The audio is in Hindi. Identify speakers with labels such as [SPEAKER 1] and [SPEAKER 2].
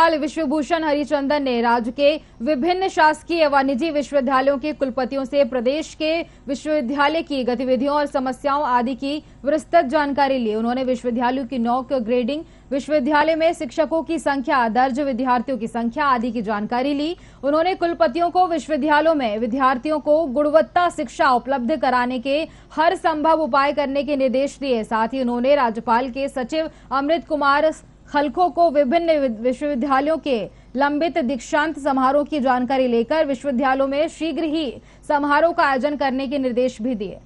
[SPEAKER 1] राज्यपाल विश्वभूषण हरिचंदन ने राज्य के विभिन्न शासकीय व निजी विश्वविद्यालयों के कुलपतियों से प्रदेश के विश्वविद्यालय की गतिविधियों और समस्याओं आदि की विस्तृत जानकारी ली उन्होंने विश्वविद्यालयों की नौक ग्रेडिंग विश्वविद्यालय में शिक्षकों की संख्या दर्ज विद्यार्थियों की संख्या आदि की जानकारी ली उन्होंने कुलपतियों को विश्वविद्यालयों में विद्यार्थियों को गुणवत्ता शिक्षा उपलब्ध कराने के हर संभव उपाय करने के निर्देश दिए साथ ही उन्होंने राज्यपाल के सचिव अमृत कुमार खलखों को विभिन्न विश्वविद्यालयों के लंबित दीक्षांत समारोह की जानकारी लेकर विश्वविद्यालयों में शीघ्र ही समारोह का आयोजन करने के निर्देश भी दिए